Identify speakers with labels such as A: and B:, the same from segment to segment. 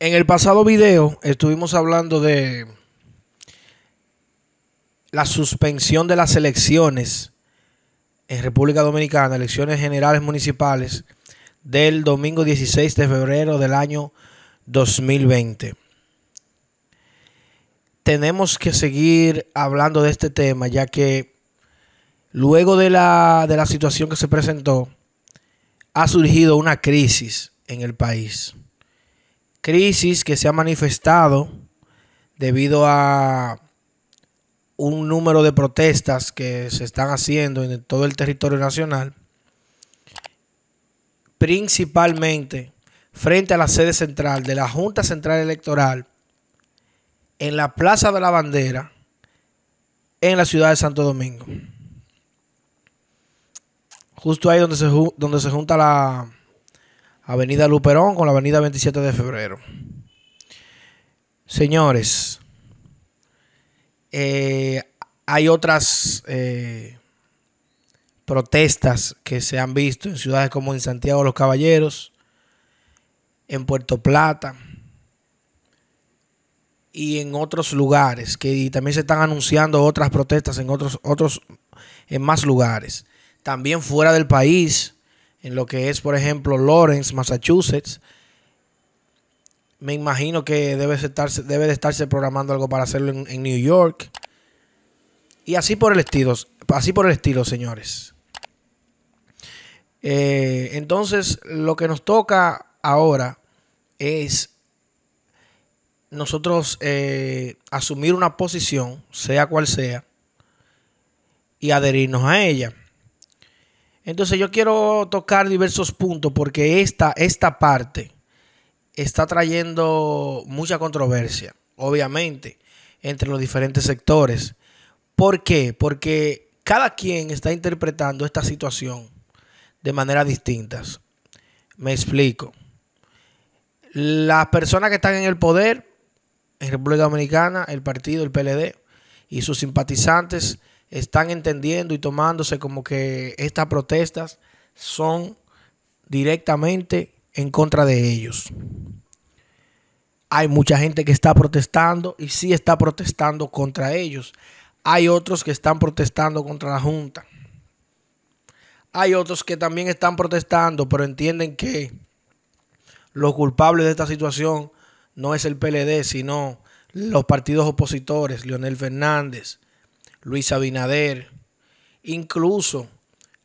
A: En el pasado video estuvimos hablando de la suspensión de las elecciones en República Dominicana, elecciones generales municipales del domingo 16 de febrero del año 2020. Tenemos que seguir hablando de este tema, ya que luego de la, de la situación que se presentó, ha surgido una crisis en el país crisis que se ha manifestado debido a un número de protestas que se están haciendo en todo el territorio nacional, principalmente frente a la sede central de la Junta Central Electoral en la Plaza de la Bandera en la ciudad de Santo Domingo. Justo ahí donde se, donde se junta la, Avenida Luperón con la Avenida 27 de Febrero. Señores, eh, hay otras eh, protestas que se han visto en ciudades como en Santiago de los Caballeros, en Puerto Plata y en otros lugares, que también se están anunciando otras protestas en otros, otros, en más lugares. También fuera del país en lo que es, por ejemplo, Lawrence, Massachusetts. Me imagino que debe, debe de estarse programando algo para hacerlo en, New York. Y así por el estilo, así por el estilo, señores. Eh, entonces, lo que nos toca ahora es nosotros eh, asumir una posición, sea cual sea, y adherirnos a ella. Entonces yo quiero tocar diversos puntos porque esta, esta parte está trayendo mucha controversia, obviamente, entre los diferentes sectores. ¿Por qué? Porque cada quien está interpretando esta situación de maneras distintas. Me explico. Las personas que están en el poder, en República Dominicana, el partido, el PLD y sus simpatizantes, están entendiendo y tomándose como que estas protestas son directamente en contra de ellos. Hay mucha gente que está protestando y sí está protestando contra ellos. Hay otros que están protestando contra la Junta. Hay otros que también están protestando, pero entienden que lo culpables de esta situación no es el PLD, sino los partidos opositores, Leonel Fernández, Luis Abinader. Incluso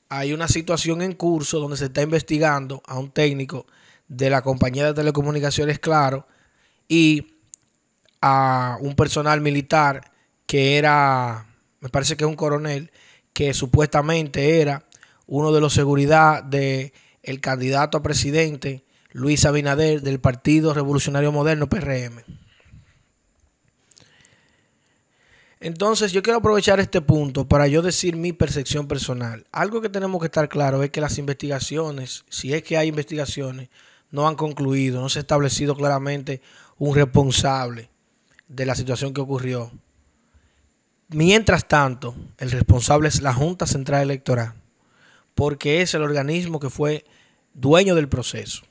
A: hay una situación en curso donde se está investigando a un técnico de la compañía de telecomunicaciones Claro y a un personal militar que era, me parece que es un coronel, que supuestamente era uno de los seguridad del el candidato a presidente Luis Abinader del Partido Revolucionario Moderno PRM. Entonces, yo quiero aprovechar este punto para yo decir mi percepción personal. Algo que tenemos que estar claro es que las investigaciones, si es que hay investigaciones, no han concluido, no se ha establecido claramente un responsable de la situación que ocurrió. Mientras tanto, el responsable es la Junta Central Electoral, porque es el organismo que fue dueño del proceso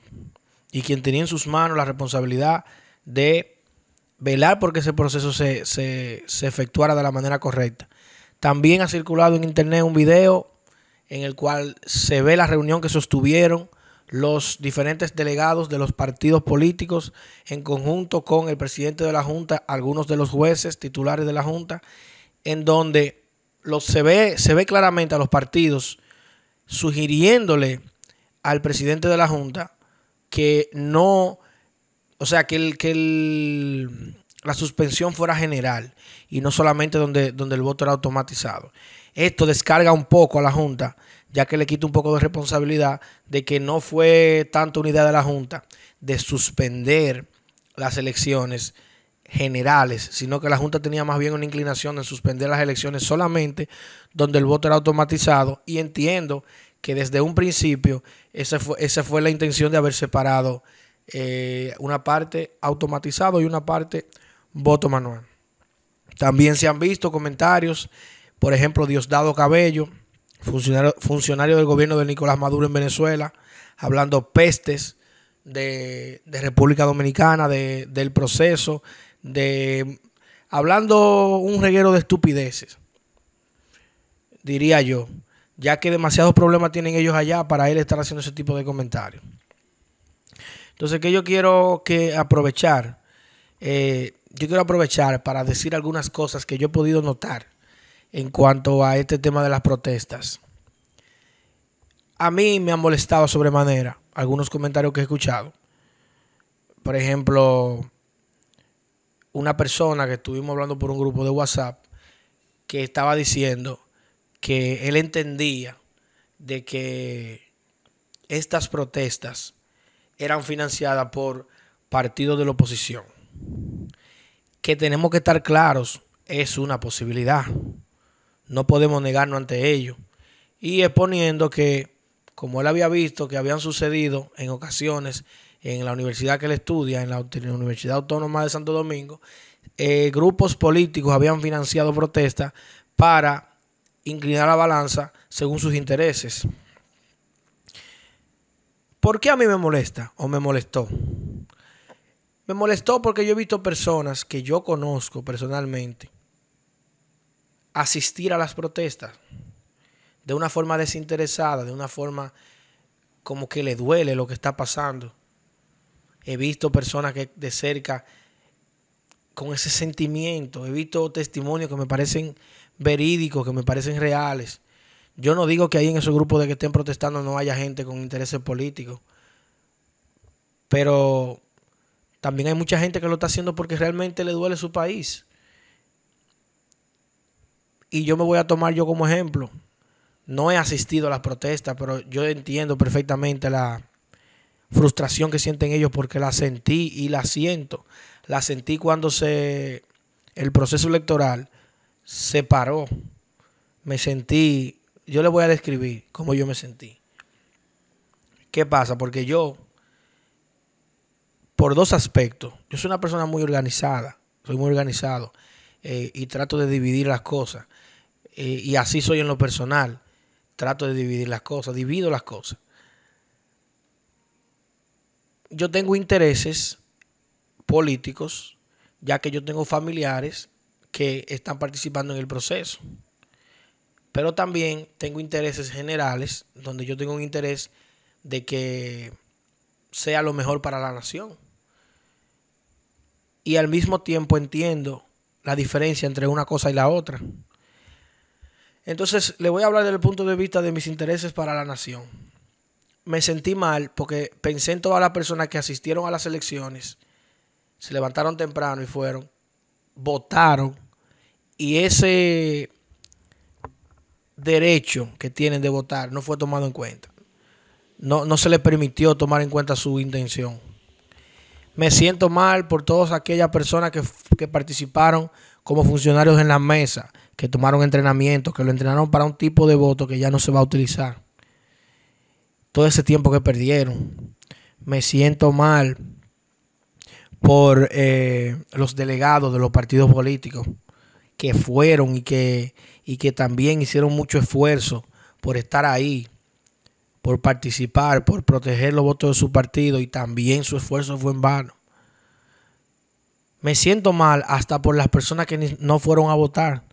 A: y quien tenía en sus manos la responsabilidad de velar porque ese proceso se, se, efectuara de la manera correcta. También ha circulado en internet un video en el cual se ve la reunión que sostuvieron los diferentes delegados de los partidos políticos en conjunto con el presidente de la Junta, algunos de los jueces titulares de la Junta, en donde se, ve, se ve claramente a los partidos sugiriéndole al presidente de la Junta que no o sea, que, que la suspensión fuera general y no solamente donde, donde el voto era automatizado. Esto descarga un poco a la Junta, ya que le quita un poco de responsabilidad de que no fue tanto una idea de la Junta de suspender las elecciones generales, sino que la Junta tenía más bien una inclinación de suspender las elecciones solamente donde el voto era automatizado y entiendo que desde un principio esa fue, esa fue la intención de haber separado eh, una parte automatizado y una parte voto manual. También se han visto comentarios, por ejemplo, Diosdado Cabello, funcionario, funcionario del gobierno de Nicolás Maduro en Venezuela, hablando pestes de, República Dominicana, del proceso, de hablando un reguero de estupideces, diría yo, ya que demasiados problemas tienen ellos allá para él estar haciendo ese tipo de comentarios. Entonces, que yo quiero que aprovechar, eh, yo quiero aprovechar para decir algunas cosas que yo he podido notar en cuanto a este tema de las protestas. A mí me han molestado sobremanera algunos comentarios que he escuchado. Por ejemplo, una persona que estuvimos hablando por un grupo de WhatsApp que estaba diciendo que él entendía de que estas protestas eran financiadas por partidos de la oposición. Que tenemos que estar claros, es una posibilidad. No podemos negarnos ante ello. Y exponiendo que, como él había visto que habían sucedido en ocasiones en la universidad que él estudia, en la Universidad Autónoma de Santo Domingo, eh, grupos políticos habían financiado protestas para inclinar la balanza según sus intereses. ¿Por qué a mí me molesta o me molestó? Me molestó porque yo he visto personas que yo conozco personalmente asistir a las protestas de una forma desinteresada, de una forma como que le duele lo que está pasando. He visto personas que de cerca con ese sentimiento, he visto testimonios que me parecen verídicos, que me parecen reales. Yo no digo que ahí en esos grupos de que estén protestando no haya gente con intereses políticos, pero también hay mucha gente que lo está haciendo porque realmente le duele su país. Y yo me voy a tomar yo como ejemplo. No he asistido a las protestas, pero yo entiendo perfectamente la frustración que sienten ellos porque la sentí y la siento. La sentí cuando se el proceso electoral se paró. Me sentí yo le voy a describir cómo yo me sentí. ¿Qué pasa? Porque yo, por dos aspectos, yo soy una persona muy organizada, soy muy organizado eh, y trato de dividir las cosas. Eh, y así soy en lo personal, trato de dividir las cosas, divido las cosas. Yo tengo intereses políticos, ya que yo tengo familiares que están participando en el proceso. Pero también tengo intereses generales, donde yo tengo un interés de que sea lo mejor para la nación. Y al mismo tiempo entiendo la diferencia entre una cosa y la otra. Entonces, le voy a hablar desde el punto de vista de mis intereses para la nación. Me sentí mal porque pensé en todas las personas que asistieron a las elecciones, se levantaron temprano y fueron, votaron, y ese derecho que tienen de votar no fue tomado en cuenta. No, no se les permitió tomar en cuenta su intención. Me siento mal por todas aquellas personas que, participaron como funcionarios en la mesa, que tomaron entrenamiento, que lo entrenaron para un tipo de voto que ya no se va a utilizar. Todo ese tiempo que perdieron. Me siento mal por eh, los delegados de los partidos políticos que fueron y que, y que también hicieron mucho esfuerzo por estar ahí, por participar, por proteger los votos de su partido y también su esfuerzo fue en vano. Me siento mal hasta por las personas que no fueron a votar,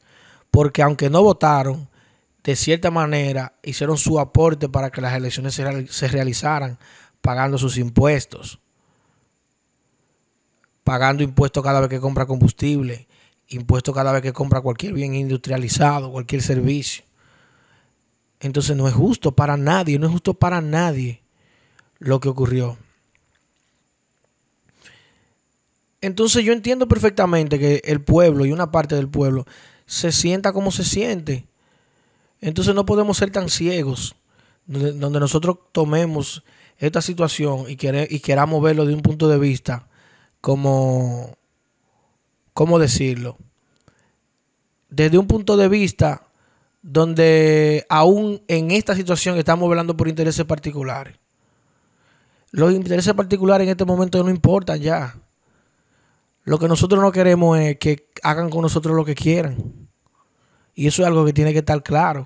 A: porque aunque no votaron, de cierta manera hicieron su aporte para que las elecciones se, realizaran, pagando sus impuestos, pagando impuestos cada vez que compra combustible, impuesto cada vez que compra cualquier bien industrializado, cualquier servicio. Entonces no es justo para nadie, no es justo para nadie lo que ocurrió. Entonces yo entiendo perfectamente que el pueblo y una parte del pueblo se sienta como se siente. Entonces no podemos ser tan ciegos donde, nosotros tomemos esta situación y, y queramos verlo de un punto de vista como ¿cómo decirlo? Desde un punto de vista donde aún en esta situación estamos hablando por intereses particulares. Los intereses particulares en este momento no importan ya. Lo que nosotros no queremos es que hagan con nosotros lo que quieran. Y eso es algo que tiene que estar claro.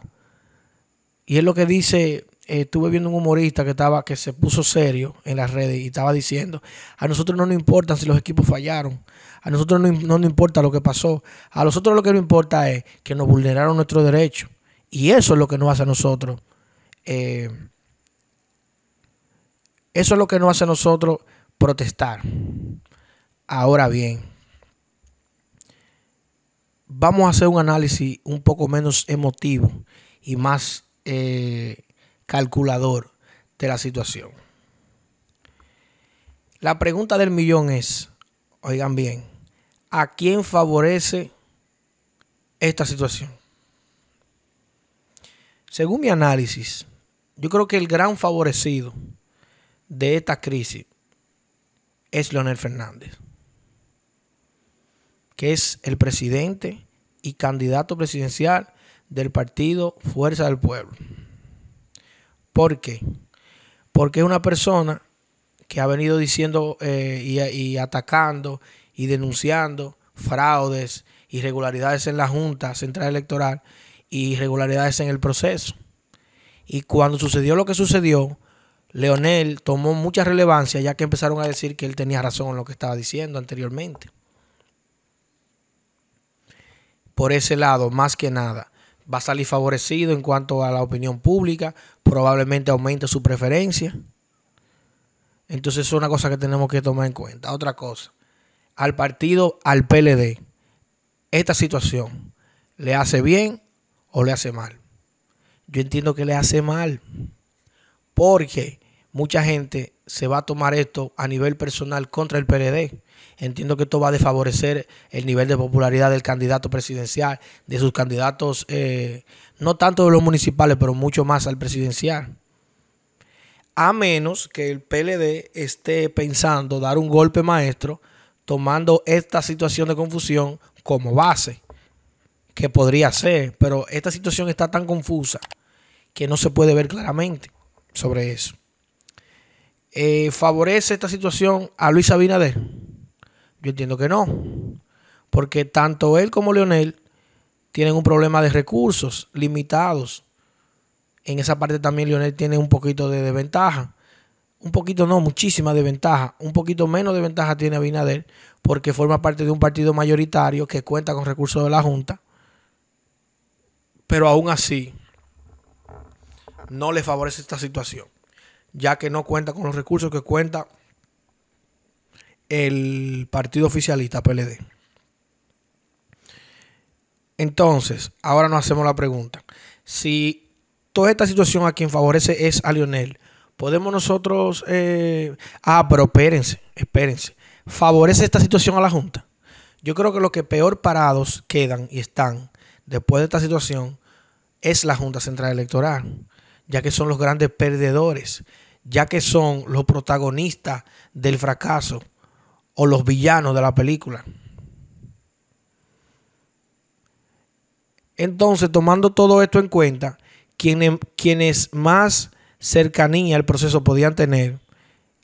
A: Y es lo que dice, eh, estuve viendo un humorista que estaba, que se puso serio en las redes y estaba diciendo, a nosotros no nos importa si los equipos fallaron. A nosotros no, nos importa lo que pasó. A nosotros lo que nos importa es que nos vulneraron nuestro derecho. Y eso es lo que nos hace a nosotros. Eh, eso es lo que nos hace a nosotros protestar. Ahora bien, vamos a hacer un análisis un poco menos emotivo y más eh, calculador de la situación. La pregunta del millón es, oigan bien, ¿a quién favorece esta situación? Según mi análisis, yo creo que el gran favorecido de esta crisis es Leonel Fernández, que es el presidente y candidato presidencial del partido Fuerza del Pueblo. ¿Por qué? Porque es una persona que ha venido diciendo eh, y, y, atacando y denunciando fraudes, irregularidades en la Junta Central Electoral y irregularidades en el proceso. Y cuando sucedió lo que sucedió, Leonel tomó mucha relevancia ya que empezaron a decir que él tenía razón en lo que estaba diciendo anteriormente. Por ese lado, más que nada, va a salir favorecido en cuanto a la opinión pública, probablemente aumente su preferencia. Entonces es una cosa que tenemos que tomar en cuenta. Otra cosa, al partido, al PLD, esta situación, ¿le hace bien o le hace mal? Yo entiendo que le hace mal, porque mucha gente se va a tomar esto a nivel personal contra el PLD. Entiendo que esto va a desfavorecer el nivel de popularidad del candidato presidencial, de sus candidatos, eh, no tanto de los municipales, pero mucho más al presidencial a menos que el PLD esté pensando dar un golpe maestro tomando esta situación de confusión como base, que podría ser, pero esta situación está tan confusa que no se puede ver claramente sobre eso. Eh, ¿Favorece esta situación a Luis Abinader? Yo entiendo que no, porque tanto él como Leonel tienen un problema de recursos limitados en esa parte también Lionel tiene un poquito de desventaja. Un poquito no, muchísima desventaja. Un poquito menos de ventaja tiene Abinader porque forma parte de un partido mayoritario que cuenta con recursos de la Junta. Pero aún así, no le favorece esta situación, ya que no cuenta con los recursos que cuenta el partido oficialista PLD. Entonces, ahora nos hacemos la pregunta. Si esta situación a quien favorece es a Lionel. Podemos nosotros... Eh, ah, pero espérense, espérense. ¿Favorece esta situación a la Junta? Yo creo que los que peor parados quedan y están después de esta situación es la Junta Central Electoral, ya que son los grandes perdedores, ya que son los protagonistas del fracaso o los villanos de la película. Entonces, tomando todo esto en cuenta, quienes, más cercanía al proceso podían tener,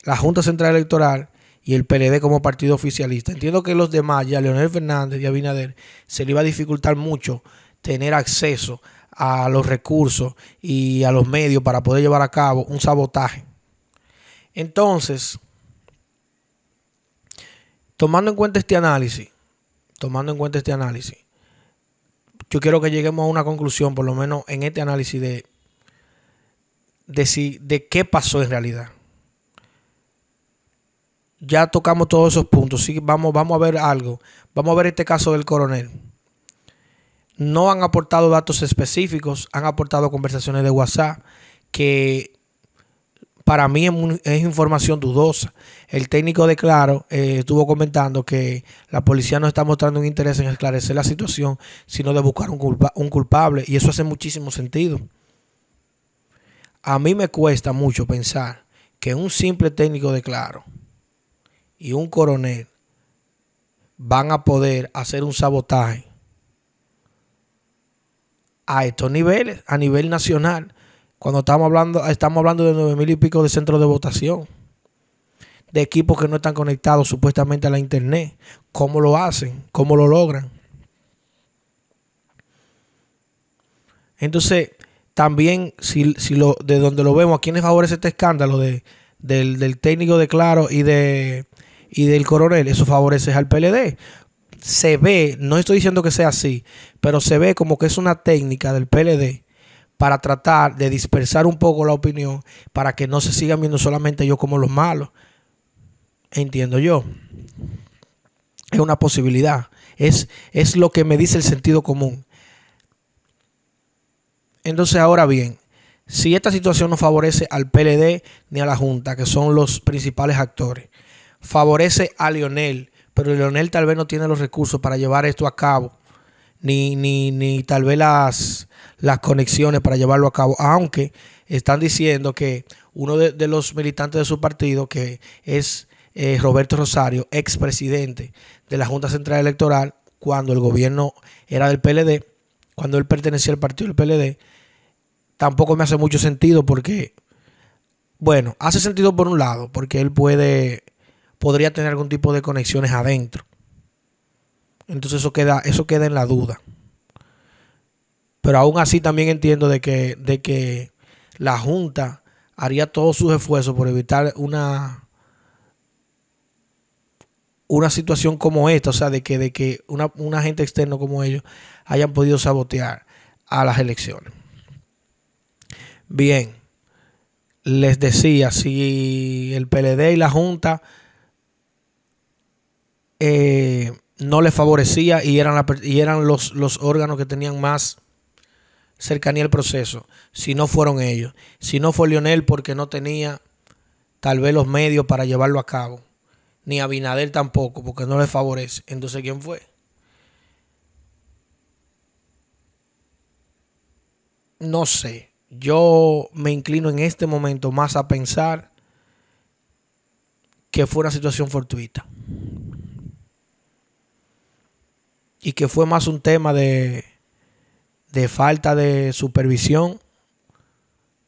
A: la Junta Central Electoral y el PLD como partido oficialista. Entiendo que los demás, ya Leonel Fernández y Abinader, se le iba a dificultar mucho tener acceso a los recursos y a los medios para poder llevar a cabo un sabotaje. Entonces, tomando en cuenta este análisis, tomando en cuenta este análisis, yo quiero que lleguemos a una conclusión, por lo menos en este análisis de, de, de qué pasó en realidad. Ya tocamos todos esos puntos. Sí, vamos, vamos a ver algo. Vamos a ver este caso del coronel. No han aportado datos específicos, han aportado conversaciones de WhatsApp que para mí es, información dudosa. El técnico de Claro eh, estuvo comentando que la policía no está mostrando un interés en esclarecer la situación, sino de buscar un, un culpable. Y eso hace muchísimo sentido. A mí me cuesta mucho pensar que un simple técnico de Claro y un coronel van a poder hacer un sabotaje a estos niveles, a nivel nacional. Cuando estamos hablando, estamos hablando de nueve mil y pico de centros de votación, de equipos que no están conectados supuestamente a la internet. ¿Cómo lo hacen? ¿Cómo lo logran? Entonces, también, si, lo, de donde lo vemos, ¿a quién favorece este escándalo de, del, del, técnico de Claro y, de, y del coronel? Eso favorece al PLD. Se ve, no estoy diciendo que sea así, pero se ve como que es una técnica del PLD para tratar de dispersar un poco la opinión para que no se sigan viendo solamente yo como los malos. Entiendo yo. Es una posibilidad. Es, es lo que me dice el sentido común. Entonces, ahora bien, si esta situación no favorece al PLD ni a la Junta, que son los principales actores, favorece a Lionel, pero Lionel tal vez no tiene los recursos para llevar esto a cabo, ni, ni, ni tal vez las, las conexiones para llevarlo a cabo, aunque están diciendo que uno de, los militantes de su partido, que es eh, Roberto Rosario, expresidente de la Junta Central Electoral, cuando el gobierno era del PLD, cuando él pertenecía al partido del PLD, tampoco me hace mucho sentido porque, bueno, hace sentido por un lado, porque él puede, podría tener algún tipo de conexiones adentro. Entonces eso queda, eso queda en la duda. Pero aún así también entiendo de que, de que la Junta haría todos sus esfuerzos por evitar una una situación como esta, o sea, de que, de que un agente externo como ellos hayan podido sabotear a las elecciones. Bien, les decía, si el PLD y la Junta eh, no les favorecía y eran, y eran los, los órganos que tenían más cercanía al proceso, si no fueron ellos, si no fue Lionel porque no tenía tal vez los medios para llevarlo a cabo, ni Abinader tampoco porque no le favorece. Entonces, ¿quién fue? No sé, yo me inclino en este momento más a pensar que fue una situación fortuita. Y que fue más un tema de de falta de supervisión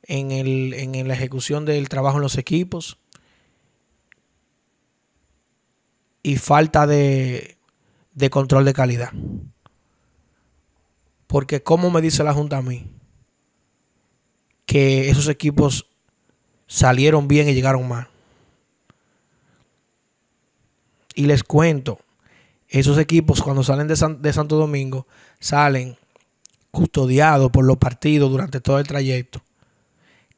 A: en, el, en la ejecución del trabajo en los equipos y falta de, control de calidad. Porque como me dice la Junta a mí, que esos equipos salieron bien y llegaron mal. Y les cuento, esos equipos cuando salen de, de Santo Domingo salen custodiado por los partidos durante todo el trayecto.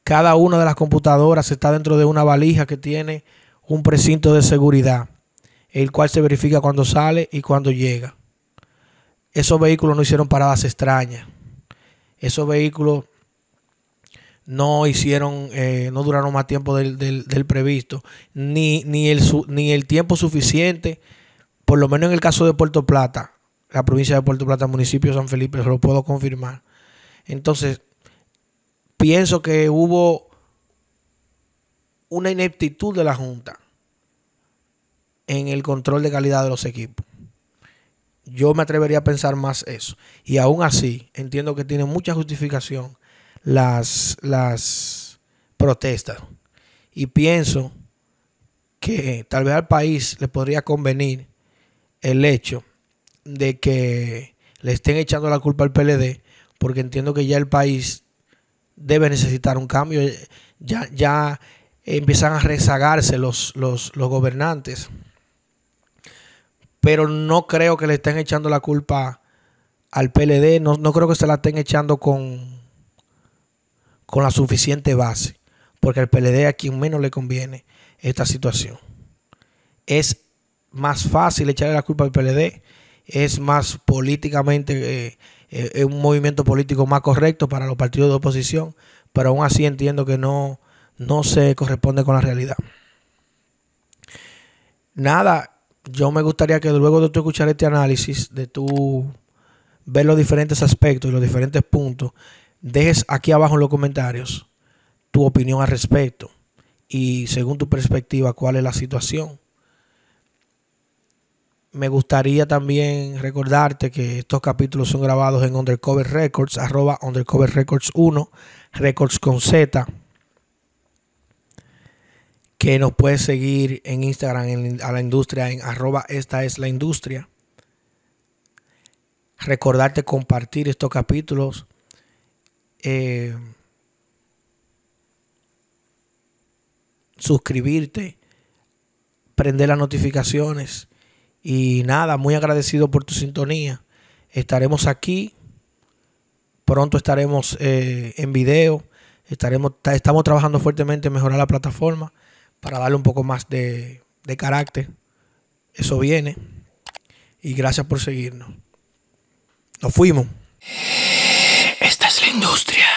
A: Cada una de las computadoras está dentro de una valija que tiene un precinto de seguridad, el cual se verifica cuando sale y cuando llega. Esos vehículos no hicieron paradas extrañas. Esos vehículos no hicieron, eh, no duraron más tiempo del, previsto, ni, ni, el, ni el tiempo suficiente, por lo menos en el caso de Puerto Plata, la provincia de Puerto Plata, municipio de San Felipe, lo puedo confirmar. Entonces, pienso que hubo una ineptitud de la Junta en el control de calidad de los equipos. Yo me atrevería a pensar más eso. Y aún así, entiendo que tiene mucha justificación las, las protestas. Y pienso que tal vez al país le podría convenir el hecho de que le estén echando la culpa al PLD, porque entiendo que ya el país debe necesitar un cambio. Ya, ya empiezan a rezagarse los, los, gobernantes. Pero no creo que le estén echando la culpa al PLD, no, no creo que se la estén echando con, con la suficiente base, porque al PLD a quien menos le conviene esta situación. Es más fácil echarle la culpa al PLD es más políticamente, eh, eh, es un movimiento político más correcto para los partidos de oposición, pero aún así entiendo que no, no se corresponde con la realidad. Nada, yo me gustaría que luego de escuchar este análisis, de tu ver los diferentes aspectos y los diferentes puntos, dejes aquí abajo en los comentarios tu opinión al respecto y según tu perspectiva cuál es la situación me gustaría también recordarte que estos capítulos son grabados en Undercover Records, arroba Undercover Records 1, Records con Z, que nos puedes seguir en Instagram a la industria en arroba esta es la industria. Recordarte compartir estos capítulos. Eh, suscribirte, prender las notificaciones y nada, muy agradecido por tu sintonía. Estaremos aquí. Pronto estaremos eh, en video. Estaremos, estamos trabajando fuertemente en mejorar la plataforma para darle un poco más de carácter. Eso viene. Y gracias por seguirnos. Nos fuimos. Esta es la industria.